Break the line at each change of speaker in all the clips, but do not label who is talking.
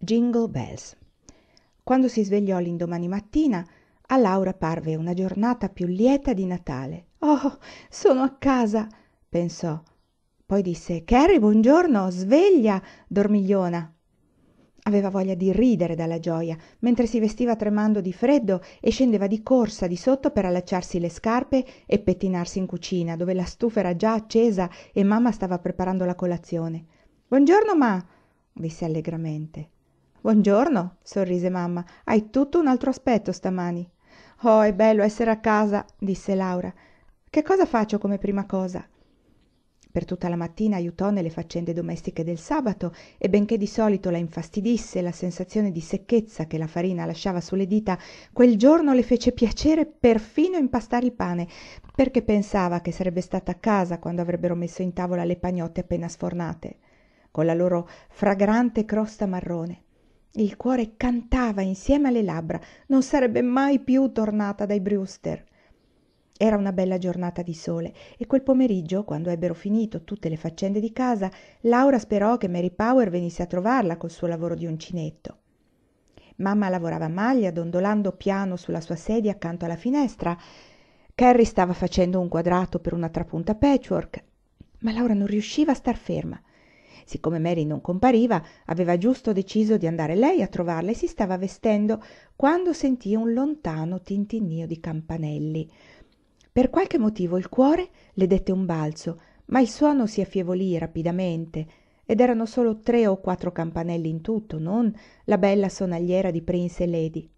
Jingle Bells. Quando si svegliò l'indomani mattina, a Laura parve una giornata più lieta di Natale. Oh, sono a casa, pensò. Poi disse, Carrie, buongiorno, sveglia, dormigliona. Aveva voglia di ridere dalla gioia, mentre si vestiva tremando di freddo e scendeva di corsa di sotto per allacciarsi le scarpe e pettinarsi in cucina, dove la stufa era già accesa e mamma stava preparando la colazione. Buongiorno, ma, disse allegramente buongiorno sorrise mamma hai tutto un altro aspetto stamani oh è bello essere a casa disse laura che cosa faccio come prima cosa per tutta la mattina aiutò nelle faccende domestiche del sabato e benché di solito la infastidisse la sensazione di secchezza che la farina lasciava sulle dita quel giorno le fece piacere perfino impastare il pane perché pensava che sarebbe stata a casa quando avrebbero messo in tavola le pagnotte appena sfornate con la loro fragrante crosta marrone il cuore cantava insieme alle labbra, non sarebbe mai più tornata dai Brewster. Era una bella giornata di sole e quel pomeriggio, quando ebbero finito tutte le faccende di casa, Laura sperò che Mary Power venisse a trovarla col suo lavoro di uncinetto. Mamma lavorava a maglia, dondolando piano sulla sua sedia accanto alla finestra. Carrie stava facendo un quadrato per una trapunta patchwork, ma Laura non riusciva a star ferma siccome mary non compariva aveva giusto deciso di andare lei a trovarla e si stava vestendo quando sentì un lontano tintinnio di campanelli per qualche motivo il cuore le dette un balzo ma il suono si affievolì rapidamente ed erano solo tre o quattro campanelli in tutto non la bella sonagliera di prince e lady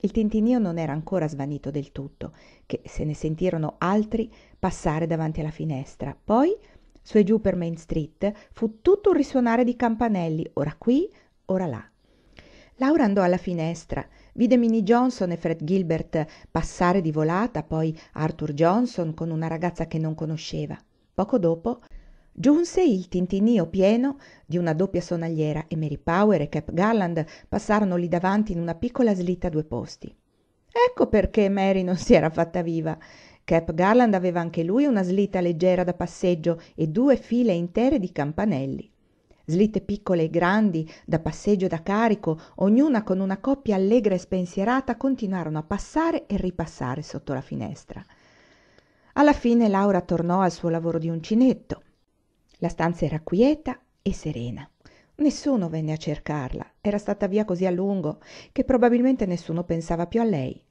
il tintinnio non era ancora svanito del tutto, che se ne sentirono altri passare davanti alla finestra. Poi su e giù per main street fu tutto un risuonare di campanelli ora qui ora là laura andò alla finestra vide minnie johnson e fred gilbert passare di volata poi arthur johnson con una ragazza che non conosceva poco dopo giunse il tintinnio pieno di una doppia sonagliera e mary power e cap garland passarono lì davanti in una piccola slitta a due posti ecco perché mary non si era fatta viva cap garland aveva anche lui una slitta leggera da passeggio e due file intere di campanelli slitte piccole e grandi da passeggio e da carico ognuna con una coppia allegra e spensierata continuarono a passare e ripassare sotto la finestra alla fine laura tornò al suo lavoro di uncinetto la stanza era quieta e serena nessuno venne a cercarla era stata via così a lungo che probabilmente nessuno pensava più a lei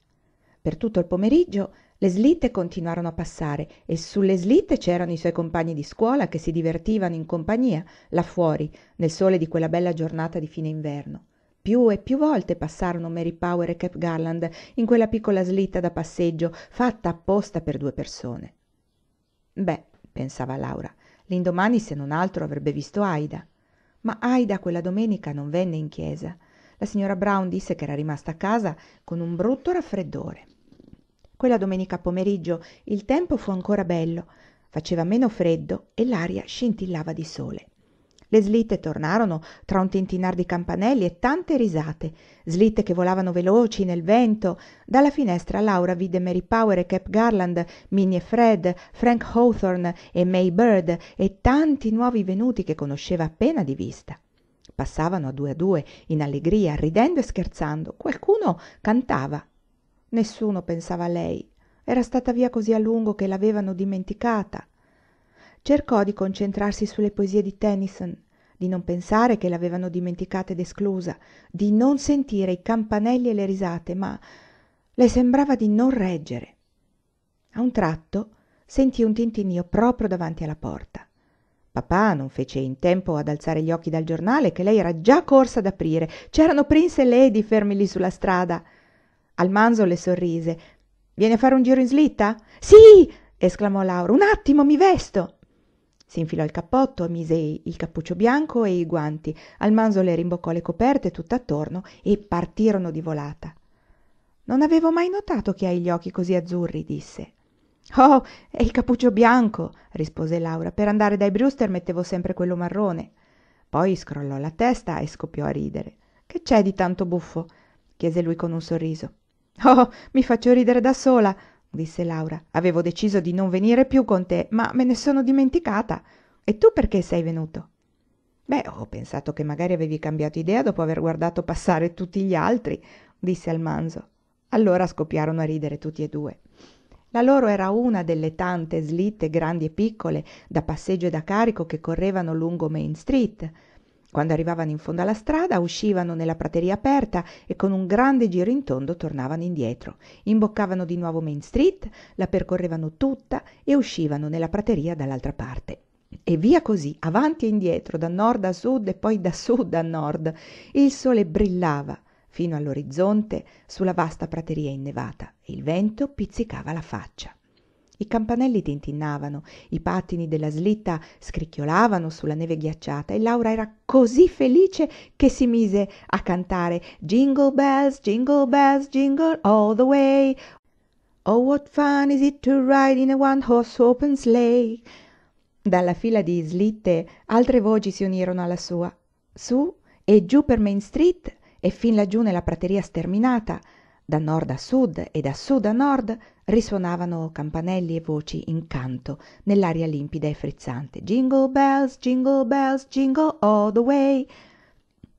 per tutto il pomeriggio le slitte continuarono a passare e sulle slitte c'erano i suoi compagni di scuola che si divertivano in compagnia là fuori nel sole di quella bella giornata di fine inverno più e più volte passarono mary power e cap garland in quella piccola slitta da passeggio fatta apposta per due persone beh pensava laura l'indomani se non altro avrebbe visto aida ma aida quella domenica non venne in chiesa la signora brown disse che era rimasta a casa con un brutto raffreddore quella domenica pomeriggio il tempo fu ancora bello faceva meno freddo e l'aria scintillava di sole le slitte tornarono tra un tintinar di campanelli e tante risate slitte che volavano veloci nel vento dalla finestra laura vide mary power e cap garland minnie e fred frank hawthorne e may bird e tanti nuovi venuti che conosceva appena di vista passavano a due a due in allegria ridendo e scherzando qualcuno cantava nessuno pensava a lei era stata via così a lungo che l'avevano dimenticata cercò di concentrarsi sulle poesie di tennyson di non pensare che l'avevano dimenticata ed esclusa di non sentire i campanelli e le risate ma le sembrava di non reggere a un tratto sentì un tintinnio proprio davanti alla porta papà non fece in tempo ad alzare gli occhi dal giornale che lei era già corsa ad aprire c'erano prince e lady fermi lì sulla strada Almanzo le sorrise. Vieni a fare un giro in slitta? Sì! esclamò Laura. Un attimo, mi vesto! Si infilò il cappotto, mise il cappuccio bianco e i guanti. Almanzo le rimboccò le coperte tutt'attorno e partirono di volata. Non avevo mai notato che hai gli occhi così azzurri, disse. Oh, è il cappuccio bianco, rispose Laura. Per andare dai Brewster mettevo sempre quello marrone. Poi scrollò la testa e scoppiò a ridere. Che c'è di tanto buffo? chiese lui con un sorriso oh mi faccio ridere da sola disse laura avevo deciso di non venire più con te ma me ne sono dimenticata e tu perché sei venuto beh ho pensato che magari avevi cambiato idea dopo aver guardato passare tutti gli altri disse almanzo allora scoppiarono a ridere tutti e due la loro era una delle tante slitte grandi e piccole da passeggio e da carico che correvano lungo main street quando arrivavano in fondo alla strada uscivano nella prateria aperta e con un grande giro in tondo tornavano indietro imboccavano di nuovo main street la percorrevano tutta e uscivano nella prateria dall'altra parte e via così avanti e indietro da nord a sud e poi da sud a nord il sole brillava fino all'orizzonte sulla vasta prateria innevata e il vento pizzicava la faccia i campanelli tintinnavano i pattini della slitta scricchiolavano sulla neve ghiacciata e laura era così felice che si mise a cantare jingle bells jingle bells jingle all the way oh what fun is it to ride in a one horse open sleigh dalla fila di slitte altre voci si unirono alla sua su e giù per main street e fin laggiù nella prateria sterminata da nord a sud e da sud a nord risuonavano campanelli e voci in canto nell'aria limpida e frizzante jingle bells jingle bells jingle all the way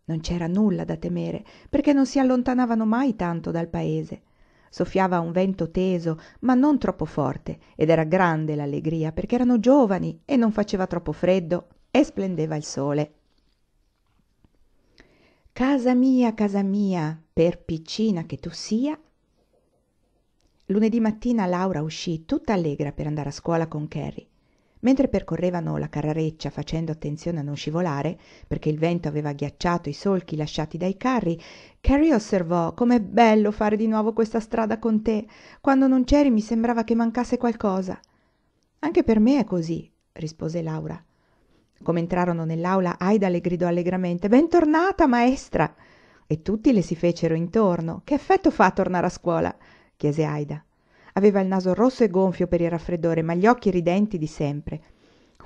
non c'era nulla da temere perché non si allontanavano mai tanto dal paese soffiava un vento teso ma non troppo forte ed era grande l'allegria perché erano giovani e non faceva troppo freddo e splendeva il sole casa mia casa mia per piccina che tu sia lunedì mattina laura uscì tutta allegra per andare a scuola con carri mentre percorrevano la carrareccia facendo attenzione a non scivolare perché il vento aveva ghiacciato i solchi lasciati dai carri carri osservò com'è bello fare di nuovo questa strada con te quando non c'eri mi sembrava che mancasse qualcosa anche per me è così rispose laura come entrarono nell'aula aida le gridò allegramente bentornata maestra e tutti le si fecero intorno che effetto fa tornare a scuola chiese aida aveva il naso rosso e gonfio per il raffreddore ma gli occhi ridenti di sempre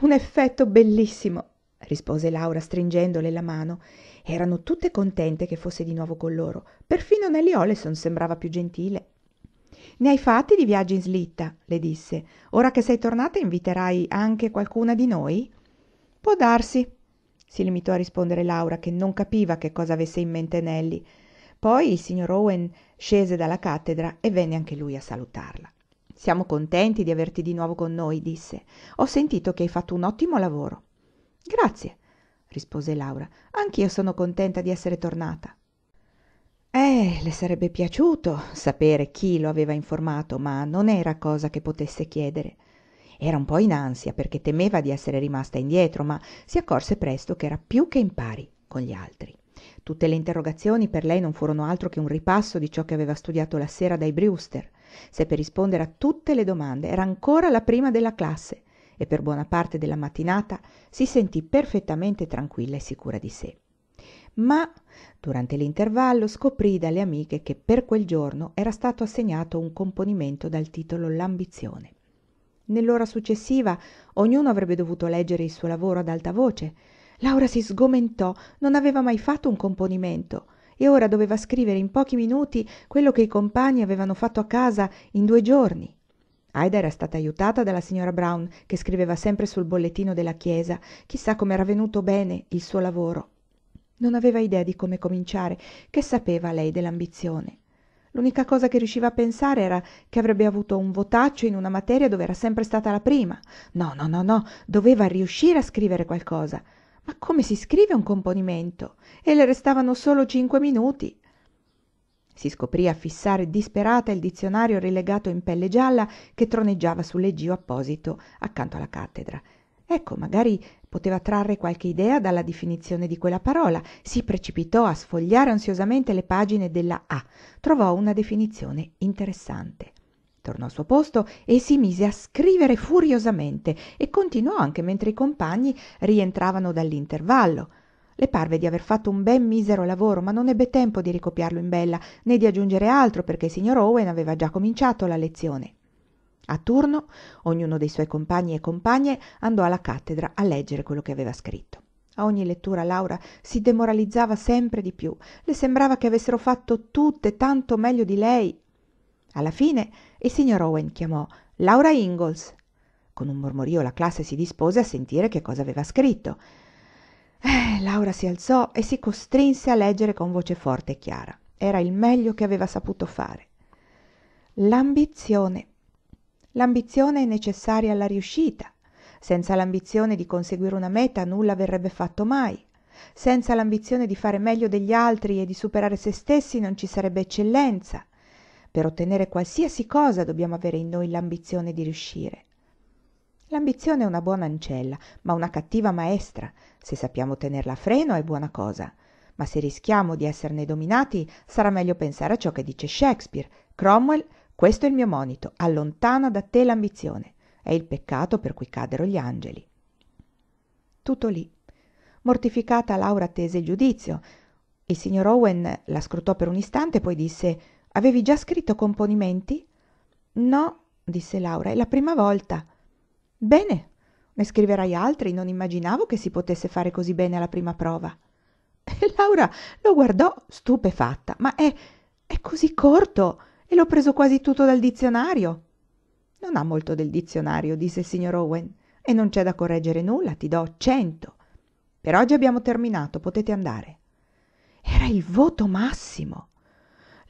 un effetto bellissimo rispose laura stringendole la mano erano tutte contente che fosse di nuovo con loro perfino nelly olson sembrava più gentile ne hai fatti di viaggi in slitta le disse ora che sei tornata inviterai anche qualcuna di noi può darsi si limitò a rispondere laura che non capiva che cosa avesse in mente Nelly. poi il signor owen scese dalla cattedra e venne anche lui a salutarla siamo contenti di averti di nuovo con noi disse ho sentito che hai fatto un ottimo lavoro grazie rispose laura anch'io sono contenta di essere tornata eh le sarebbe piaciuto sapere chi lo aveva informato ma non era cosa che potesse chiedere era un po in ansia perché temeva di essere rimasta indietro ma si accorse presto che era più che in pari con gli altri tutte le interrogazioni per lei non furono altro che un ripasso di ciò che aveva studiato la sera dai brewster se per rispondere a tutte le domande era ancora la prima della classe e per buona parte della mattinata si sentì perfettamente tranquilla e sicura di sé ma durante l'intervallo scoprì dalle amiche che per quel giorno era stato assegnato un componimento dal titolo l'ambizione nell'ora successiva ognuno avrebbe dovuto leggere il suo lavoro ad alta voce laura si sgomentò non aveva mai fatto un componimento e ora doveva scrivere in pochi minuti quello che i compagni avevano fatto a casa in due giorni aida era stata ajutata dalla signora brown che scriveva sempre sul bollettino della chiesa Chissà sa come era venuto bene il suo lavoro non aveva idea di come cominciare che sapeva lei dell'ambizione L'unica cosa che riusciva a pensare era che avrebbe avuto un votaccio in una materia dove era sempre stata la prima. No, no, no, no, doveva riuscire a scrivere qualcosa ma come si scrive un componimento e le restavano solo cinque minuti si scoprì a fissare disperata il dizionario rilegato in pelle gialla che troneggiava sul leggio apposito accanto alla cattedra ecco magari poteva trarre qualche idea dalla definizione di quella parola si precipitò a sfogliare ansiosamente le pagine della a trovò una definizione interessante tornò al suo posto e si mise a scrivere furiosamente e continuò anche mentre i compagni rientravano dall'intervallo le parve di aver fatto un ben misero lavoro ma non ebbe tempo di ricopiarlo in bella né di aggiungere altro perché il signor owen aveva già cominciato la lezione a turno ognuno dei suoi compagni e compagne andò alla cattedra a leggere quello che aveva scritto a ogni lettura Laura si demoralizzava sempre di più, le sembrava che avessero fatto tutte tanto meglio di lei. Alla fine il signor owen chiamò laura ingalls con un mormorio la classe si dispose a sentire che cosa aveva scritto eh, laura si alzò e si costrinse a leggere con voce forte e chiara era il meglio che aveva saputo fare l'ambizione l'ambizione è necessaria alla riuscita senza l'ambizione di conseguire una meta nulla verrebbe fatto mai senza l'ambizione di fare meglio degli altri e di superare se stessi non ci sarebbe eccellenza per ottenere qualsiasi cosa dobbiamo avere in noi l'ambizione di riuscire. L'ambizione è una buona ancella, ma una cattiva maestra. Se sappiamo tenerla a freno è buona cosa, ma se rischiamo di esserne dominati sarà meglio pensare a ciò che dice Shakespeare. Cromwell, questo è il mio monito, allontana da te l'ambizione. È il peccato per cui cadero gli angeli. Tutto lì. Mortificata Laura tese il giudizio. Il signor Owen la scrutò per un istante, poi disse avevi già scritto componimenti no disse laura è la prima volta bene ne scriverai altri non immaginavo che si potesse fare così bene alla prima prova e laura lo guardò stupefatta ma è è così corto e l'ho preso quasi tutto dal dizionario non ha molto del dizionario disse il signor owen e non c'è da correggere nulla ti do cento per oggi abbiamo terminato potete andare era il voto massimo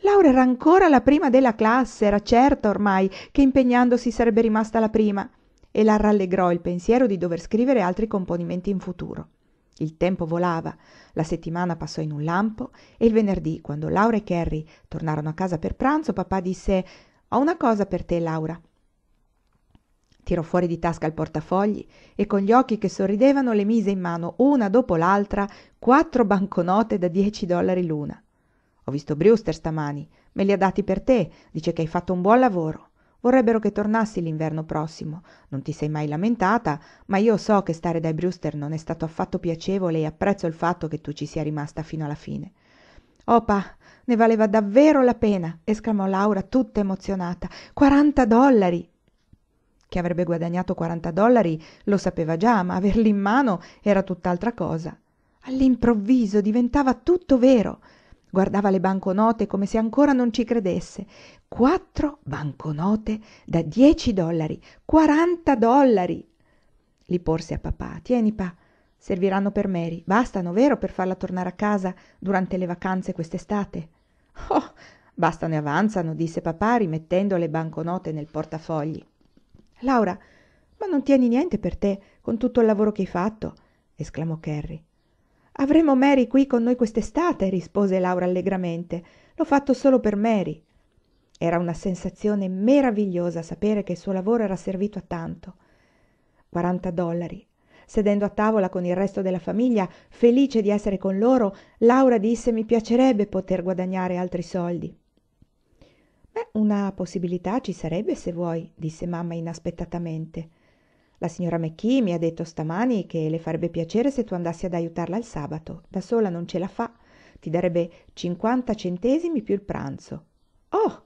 laura era ancora la prima della classe era certa ormai che impegnandosi sarebbe rimasta la prima e la rallegrò il pensiero di dover scrivere altri componimenti in futuro il tempo volava la settimana passò in un lampo e il venerdì quando laura e kerry tornarono a casa per pranzo papà disse ho una cosa per te laura tirò fuori di tasca il portafogli e con gli occhi che sorridevano le mise in mano una dopo l'altra quattro banconote da dieci dollari l'una ho visto brewster stamani me li ha dati per te dice che hai fatto un buon lavoro vorrebbero che tornassi l'inverno prossimo non ti sei mai lamentata ma io so che stare dai brewster non è stato affatto piacevole e apprezzo il fatto che tu ci sia rimasta fino alla fine oh pa ne valeva davvero la pena esclamò laura tutta emozionata quaranta dollari che avrebbe guadagnato quaranta dollari lo sapeva già, ma averli in mano era tutt'altra cosa. All'improvviso diventava tutto vero guardava le banconote come se ancora non ci credesse quattro banconote da dieci dollari quaranta dollari li porse a papà tieni pa serviranno per Mary bastano vero per farla tornare a casa durante le vacanze quest'estate oh bastano e avanzano disse papà rimettendo le banconote nel portafogli Laura ma non tieni niente per te con tutto il lavoro che hai fatto esclamò Kerry avremo mary qui con noi quest'estate rispose laura allegramente l'ho fatto solo per mary era una sensazione meravigliosa sapere che il suo lavoro era servito a tanto 40 dollari sedendo a tavola con il resto della famiglia felice di essere con loro laura disse mi piacerebbe poter guadagnare altri soldi beh una possibilità ci sarebbe se vuoi disse mamma inaspettatamente la signora McKee mi ha detto stamani che le farebbe piacere se tu andassi ad aiutarla il sabato. Da sola non ce la fa. Ti darebbe 50 centesimi più il pranzo. Oh!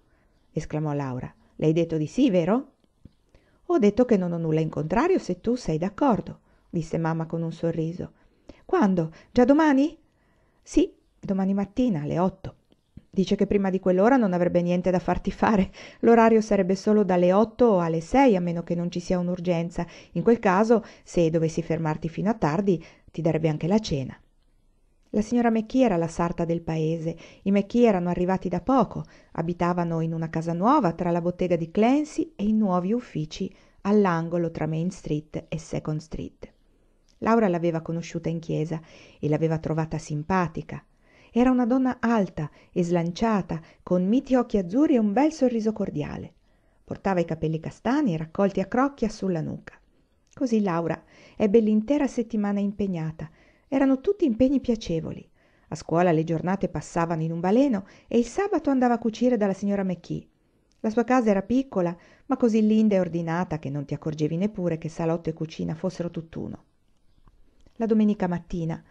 esclamò Laura. Lei detto di sì, vero? Ho detto che non ho nulla in contrario se tu sei d'accordo, disse mamma con un sorriso. Quando? Già domani? Sì, domani mattina alle otto dice che prima di quell'ora non avrebbe niente da farti fare l'orario sarebbe solo dalle otto alle 6, a meno che non ci sia un'urgenza in quel caso se dovessi fermarti fino a tardi ti darebbe anche la cena la signora macchie era la sarta del paese i macchie erano arrivati da poco abitavano in una casa nuova tra la bottega di clancy e i nuovi uffici all'angolo tra main street e second street laura l'aveva conosciuta in chiesa e l'aveva trovata simpatica era una donna alta e slanciata con miti occhi azzurri e un bel sorriso cordiale portava i capelli castani raccolti a crocchia sulla nuca così laura ebbe l'intera settimana impegnata erano tutti impegni piacevoli a scuola le giornate passavano in un baleno e il sabato andava a cucire dalla signora mechì la sua casa era piccola ma così linda e ordinata che non ti accorgevi neppure che salotto e cucina fossero tutt'uno la domenica mattina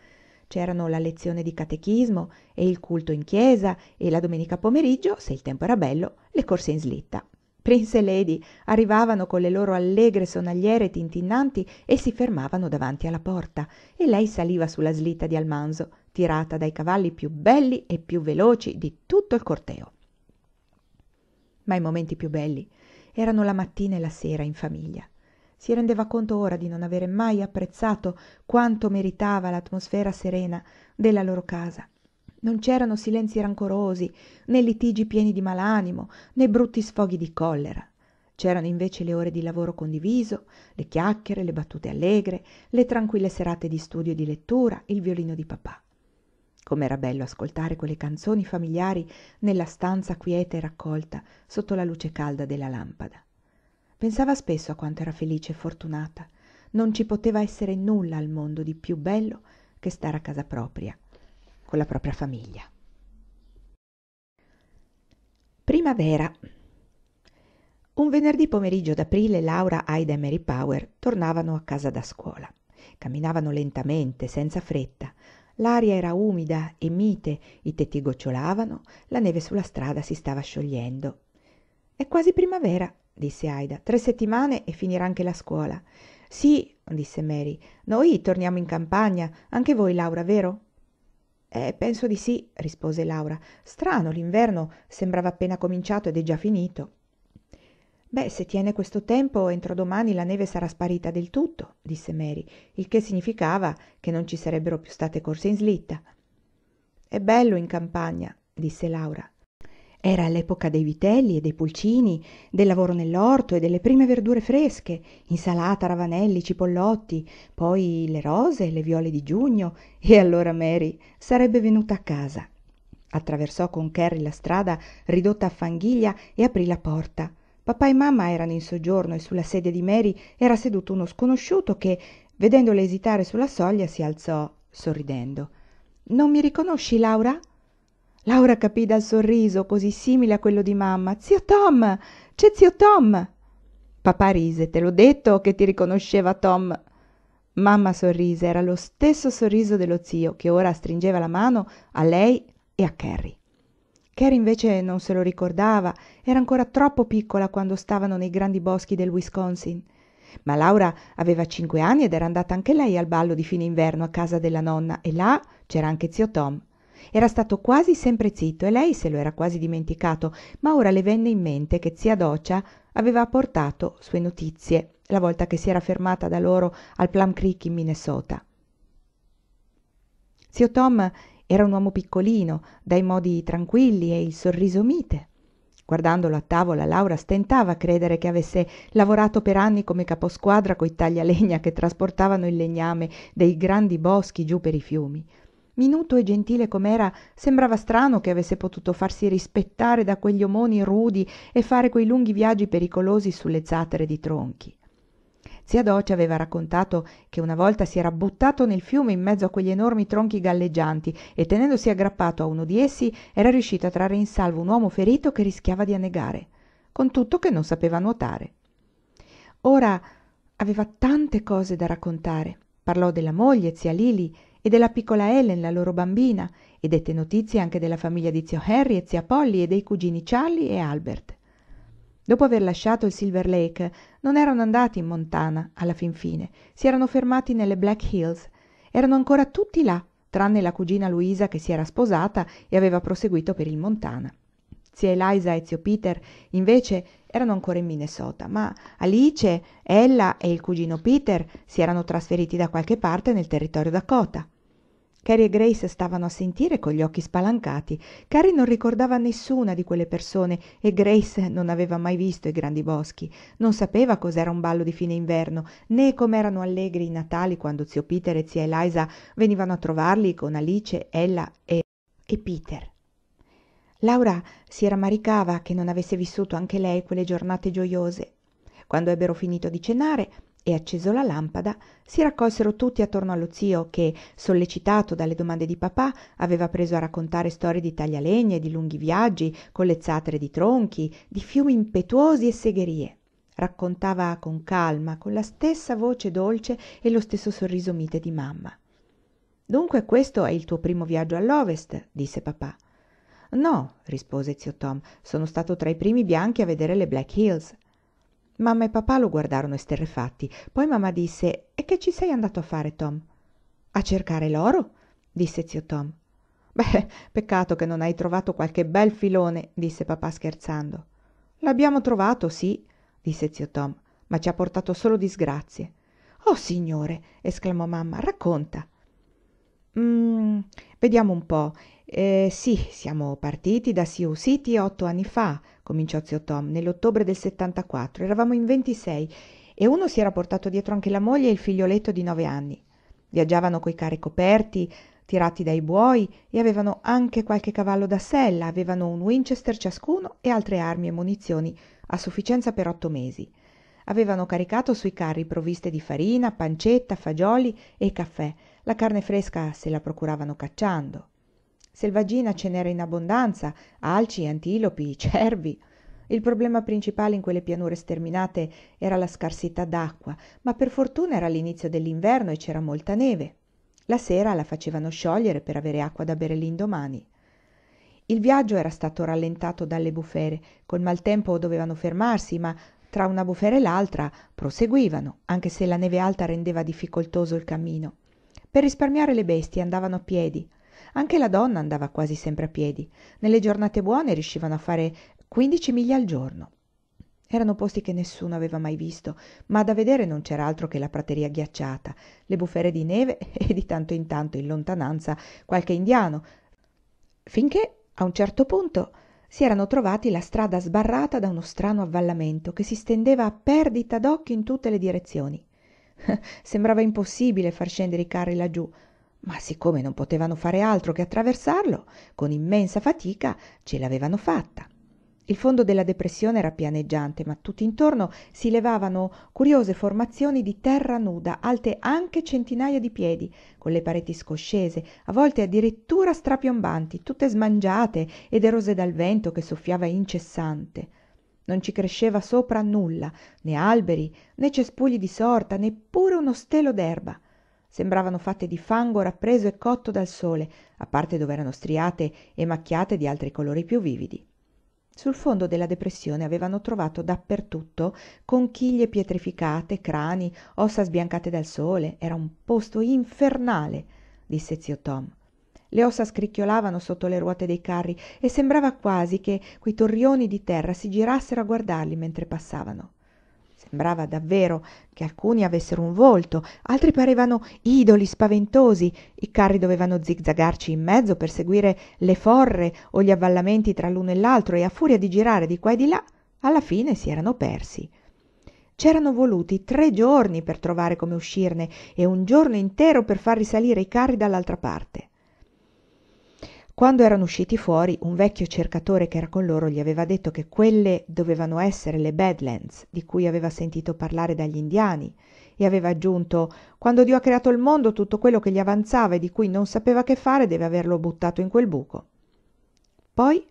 C'erano la lezione di catechismo e il culto in chiesa e la domenica pomeriggio, se il tempo era bello, le corse in slitta. Prince e Lady arrivavano con le loro allegre sonagliere tintinnanti e si fermavano davanti alla porta e lei saliva sulla slitta di Almanzo, tirata dai cavalli più belli e più veloci di tutto il corteo. Ma i momenti più belli erano la mattina e la sera in famiglia si rendeva conto ora di non avere mai apprezzato quanto meritava l'atmosfera serena della loro casa non c'erano silenzii rancorosi né litigi pieni di malanimo né brutti sfoghi di collera c'erano invece le ore di lavoro condiviso le chiacchiere le battute allegre le tranquille serate di studio e di lettura il violino di papà com'era bello ascoltare quelle canzoni familiari nella stanza quieta e raccolta sotto la luce calda della lampada pensava spesso a quanto era felice e fortunata non ci poteva essere nulla al mondo di più bello che stare a casa propria con la propria famiglia primavera un venerdì pomeriggio d'aprile Laura, Aida e Mary Power tornavano a casa da scuola. Camminavano lentamente, senza fretta. L'aria era umida e mite, i tetti gocciolavano, la neve sulla strada si stava sciogliendo. È quasi primavera, disse Aida. Tre settimane e finirà anche la scuola. Sì, disse Mary. Noi torniamo in campagna. Anche voi, Laura, vero? Eh, penso di sì, rispose Laura. Strano, l'inverno sembrava appena cominciato ed è già finito. Beh, se tiene questo tempo, entro domani la neve sarà sparita del tutto, disse Mary, il che significava che non ci sarebbero più state corse in slitta. È bello in campagna, disse Laura era l'epoca dei vitelli e dei pulcini del lavoro nell'orto e delle prime verdure fresche insalata ravanelli cipollotti poi le rose le viole di giugno e allora mary sarebbe venuta a casa attraversò con Carrie la strada ridotta a fanghiglia e aprì la porta papà e mamma erano in soggiorno e sulla sedia di mary era seduto uno sconosciuto che vedendola esitare sulla soglia si alzò sorridendo non mi riconosci laura laura capì dal sorriso così simile a quello di mamma zio tom c'è zio tom papà rise te l'ho detto che ti riconosceva tom mamma sorrise era lo stesso sorriso dello zio che ora stringeva la mano a lei e a carrie carrie invece non se lo ricordava era ancora troppo piccola quando stavano nei grandi boschi del wisconsin ma laura aveva cinque anni ed era andata anche lei al ballo di fine inverno a casa della nonna e là c'era anche zio tom era stato quasi sempre zitto e lei se lo era quasi dimenticato ma ora le venne in mente che zia docia aveva portato sue notizie la volta che si era fermata da loro al plum creek in minnesota zio tom era un uomo piccolino dai modi tranquilli e il sorriso mite guardandolo a tavola laura stentava a credere che avesse lavorato per anni come caposquadra coi taglialegna che trasportavano il legname dei grandi boschi giù per i fiumi minuto e gentile com'era sembrava strano che avesse potuto farsi rispettare da quegli omoni rudi e fare quei lunghi viaggi pericolosi sulle zatere di tronchi zia Doce aveva raccontato che una volta si era buttato nel fiume in mezzo a quegli enormi tronchi galleggianti e tenendosi aggrappato a uno di essi era riuscito a trarre in salvo un uomo ferito che rischiava di annegare con tutto che non sapeva nuotare ora aveva tante cose da raccontare parlò della moglie zia lili e della piccola ellen la loro bambina e dette notizie anche della famiglia di zio harry e zia polly e dei cugini charlie e albert dopo aver lasciato il silver lake non erano andati in montana alla fin fine si erano fermati nelle black hills erano ancora tutti là tranne la cugina luisa che si era sposata e aveva proseguito per il montana zia Eliza e zio Peter invece erano ancora in Minnesota, ma Alice, Ella e il cugino Peter si erano trasferiti da qualche parte nel territorio Dakota cary e grace stavano a sentire con gli occhi spalancati cary non ricordava nessuna di quelle persone e grace non aveva mai visto i grandi boschi non sapeva cos'era un ballo di fine inverno né com'erano allegri i natali quando zio peter e zia eliza venivano a trovarli con alice ella e e peter laura si rammaricava che non avesse vissuto anche lei quelle giornate gioiose quando ebbero finito di cenare e acceso la lampada si raccolsero tutti attorno allo zio che sollecitato dalle domande di papà aveva preso a raccontare storie di taglialegne di lunghi viaggi con le collezzate di tronchi di fiumi impetuosi e segherie raccontava con calma con la stessa voce dolce e lo stesso sorriso mite di mamma dunque questo è il tuo primo viaggio all'ovest disse papà no rispose zio tom sono stato tra i primi bianchi a vedere le black hills mamma e papà lo guardarono esterrefatti poi mamma disse e che ci sei andato a fare tom a cercare l'oro disse zio tom beh peccato che non hai trovato qualche bel filone disse papà scherzando l'abbiamo trovato sì disse zio tom ma ci ha portato solo disgrazie oh signore esclamò mamma racconta mm vediamo un po eh sì siamo partiti da sioux city otto anni fa cominciò zio tom nell'ottobre del 74. eravamo in ventisei e uno si era portato dietro anche la moglie e il figlioletto di nove anni viaggiavano coi carri coperti tirati dai buoi e avevano anche qualche cavallo da sella avevano un winchester ciascuno e altre armi e munizioni a sufficienza per otto mesi avevano caricato sui carri provviste di farina pancetta fagioli e caffè la carne fresca se la procuravano cacciando selvaggina ce n'era in abbondanza alci antilopi cervi il problema principale in quelle pianure sterminate era la scarsità d'acqua ma per fortuna era l'inizio dell'inverno e c'era molta neve la sera la facevano sciogliere per avere acqua da bere l'indomani il viaggio era stato rallentato dalle bufere col maltempo dovevano fermarsi ma tra una bufera e l'altra proseguivano anche se la neve alta rendeva difficoltoso il cammino per risparmiare le bestie andavano a piedi anche la donna andava quasi sempre a piedi nelle giornate buone riuscivano a fare quindici miglia al giorno erano posti che nessuno aveva mai visto ma da vedere non c'era altro che la prateria ghiacciata le bufere di neve e di tanto in tanto in lontananza qualche indiano finché a un certo punto si erano trovati la strada sbarrata da uno strano avvallamento che si stendeva a perdita d'occhio in tutte le direzioni sembrava impossibile far scendere i carri laggiù ma siccome non potevano fare altro che attraversarlo con immensa fatica ce l'avevano fatta il fondo della depressione era pianeggiante ma tutt'intorno si levavano curiose formazioni di terra nuda alte anche centinaia di piedi con le pareti scoscese a volte addirittura strapiombanti tutte smangiate ed erose dal vento che soffiava incessante non ci cresceva sopra nulla né alberi né cespugli di sorta neppure uno stelo d'erba sembravano fatte di fango rappreso e cotto dal sole a parte dove erano striate e macchiate di altri colori più vividi sul fondo della depressione avevano trovato dappertutto conchiglie pietrificate crani ossa sbiancate dal sole era un posto infernale disse zio tom le ossa scricchiolavano sotto le ruote dei carri e sembrava quasi che quei torrioni di terra si girassero a guardarli mentre passavano sembrava davvero che alcuni avessero un volto altri parevano idoli spaventosi i carri dovevano zigzagarci in mezzo per seguire le forre o gli avvallamenti tra l'uno e l'altro e a furia di girare di qua e di là alla fine si erano persi c'erano voluti tre giorni per trovare come uscirne e un giorno intero per far risalire i carri dall'altra parte quando erano usciti fuori un vecchio cercatore che era con loro gli aveva detto che quelle dovevano essere le badlands di cui aveva sentito parlare dagli indiani e aveva aggiunto quando dio ha creato il mondo tutto quello che gli avanzava e di cui non sapeva che fare deve averlo buttato in quel buco poi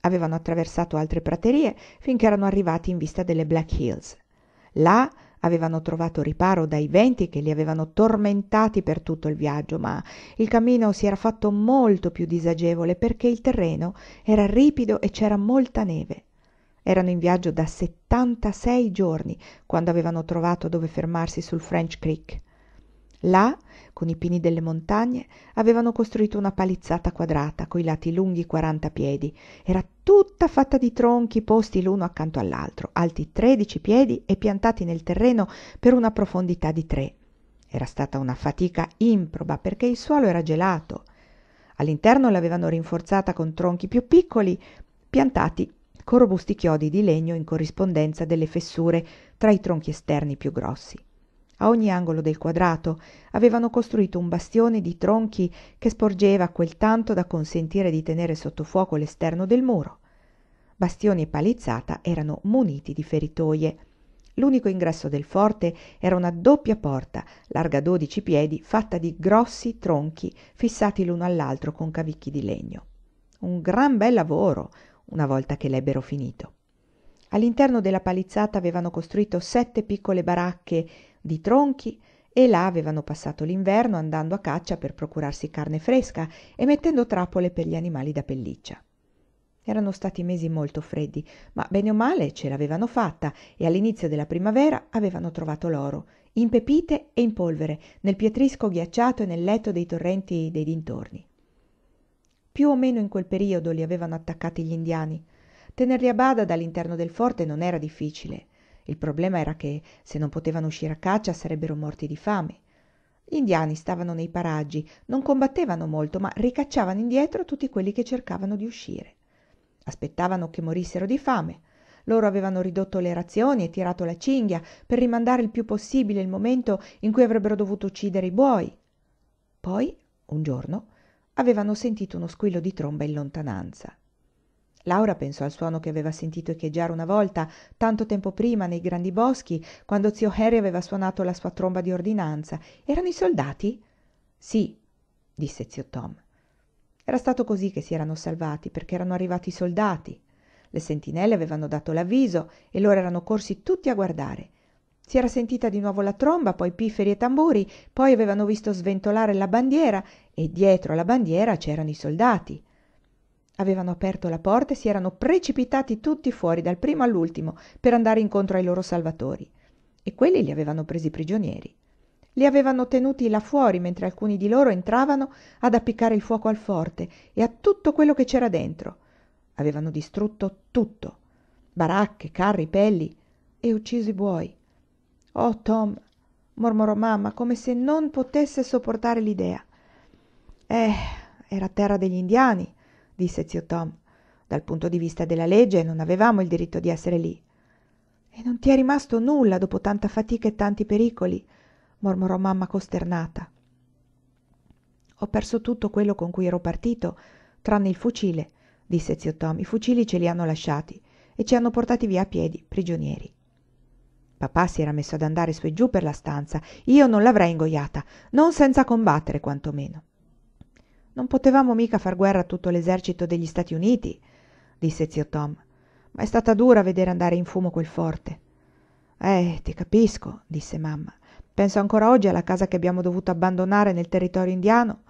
avevano attraversato altre praterie finché erano arrivati in vista delle black hills là avevano trovato riparo dai venti che li avevano tormentati per tutto il viaggio ma il cammino si era fatto molto più disagevole perché il terreno era ripido e c'era molta neve erano in viaggio da settantasei giorni quando avevano trovato dove fermarsi sul french creek là con i pini delle montagne avevano costruito una palizzata quadrata coi lati lunghi 40 piedi era tutta fatta di tronchi posti l'uno accanto all'altro alti 13 piedi e piantati nel terreno per una profondità di 3. era stata una fatica improba perché il suolo era gelato all'interno l'avevano rinforzata con tronchi più piccoli piantati con robusti chiodi di legno in corrispondenza delle fessure tra i tronchi esterni più grossi a ogni angolo del quadrato avevano costruito un bastione di tronchi che sporgeva quel tanto da consentire di tenere sotto fuoco l'esterno del muro bastione e palizzata erano muniti di feritoje l'unico ingresso del forte era una doppia porta larga dodici piedi fatta di grossi tronchi fissati l'uno all'altro con cavicchi di legno un gran bel lavoro una volta che l'ebbero finito all'interno della palizzata avevano costruito sette piccole baracche di tronchi e là avevano passato l'inverno andando a caccia per procurarsi carne fresca e mettendo trappole per gli animali da pelliccia erano stati mesi molto freddi ma bene o male ce l'avevano fatta e all'inizio della primavera avevano trovato l'oro in pepite e in polvere nel pietrisco ghiacciato e nel letto dei torrenti dei dintorni più o meno in quel periodo li avevano attaccati gli indiani. tenerli a bada dall'interno del forte non era difficile il problema era che se non potevano uscire a caccia sarebbero morti di fame Gli indiani stavano nei paraggi non combattevano molto ma ricacciavano indietro tutti quelli che cercavano di uscire aspettavano che morissero di fame loro avevano ridotto le razioni e tirato la cinghia per rimandare il più possibile il momento in cui avrebbero dovuto uccidere i buoi poi un giorno avevano sentito uno squillo di tromba in lontananza laura pensò al suono che aveva sentito echeggiare una volta tanto tempo prima nei grandi boschi quando zio harry aveva suonato la sua tromba di ordinanza erano i soldati sì disse zio tom era stato così che si erano salvati perché erano arrivati i soldati le sentinelle avevano dato l'avviso e loro erano corsi tutti a guardare si era sentita di nuovo la tromba, poi pifferi e tamburi, poi avevano visto sventolare la bandiera e dietro alla bandiera c'erano i soldati avevano aperto la porta e si erano precipitati tutti fuori dal primo all'ultimo per andare incontro ai loro salvatori e quelli li avevano presi prigionieri li avevano tenuti là fuori mentre alcuni di loro entravano ad appiccare il fuoco al forte e a tutto quello che c'era dentro avevano distrutto tutto baracche carri pelli e ucciso i buoi oh tom mormorò mamma come se non potesse sopportare l'idea eh era terra degli indiani disse zio Tom. Dal punto di vista della legge non avevamo il diritto di essere lì. E non ti è rimasto nulla dopo tanta fatica e tanti pericoli, mormorò mamma costernata. Ho perso tutto quello con cui ero partito, tranne il fucile, disse zio Tom. I fucili ce li hanno lasciati e ci hanno portati via a piedi, prigionieri. Papà si era messo ad andare su e giù per la stanza. Io non l'avrei ingoiata, non senza combattere quantomeno non potevamo mica far guerra a tutto l'esercito degli stati uniti disse zio tom ma è stata dura vedere andare in fumo quel forte eh ti capisco disse mamma penso ancora oggi alla casa che abbiamo dovuto abbandonare nel territorio indiano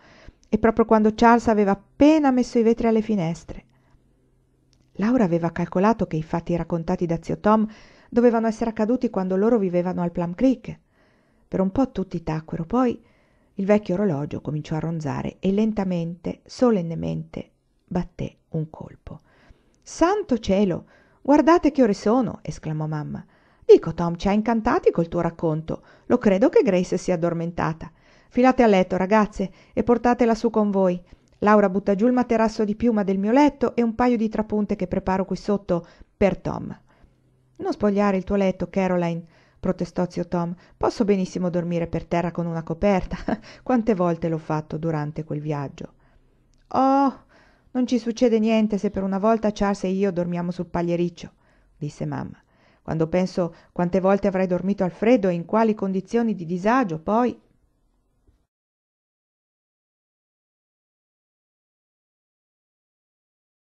e proprio quando charles aveva appena messo i vetri alle finestre laura aveva calcolato che i fatti raccontati da zio tom dovevano essere accaduti quando loro vivevano al plum creek per un po tutti tacquero poi il vecchio orologio cominciò a ronzare e lentamente solennemente batté un colpo santo cielo guardate che ore sono esclamò mamma dico tom ci ha incantati col tuo racconto lo credo che grace sia addormentata filate a letto ragazze e portatela su con voi laura butta giù il materasso di piuma del mio letto e un paio di trapunte che preparo qui sotto per tom non spogliare il tuo letto caroline protestò zio tom posso benissimo dormire per terra con una coperta quante volte l'ho fatto durante quel viaggio oh non ci succede niente se per una volta charles e io dormiamo sul pagliericcio disse mamma quando penso quante volte avrei dormito al freddo e in quali condizioni di disagio poi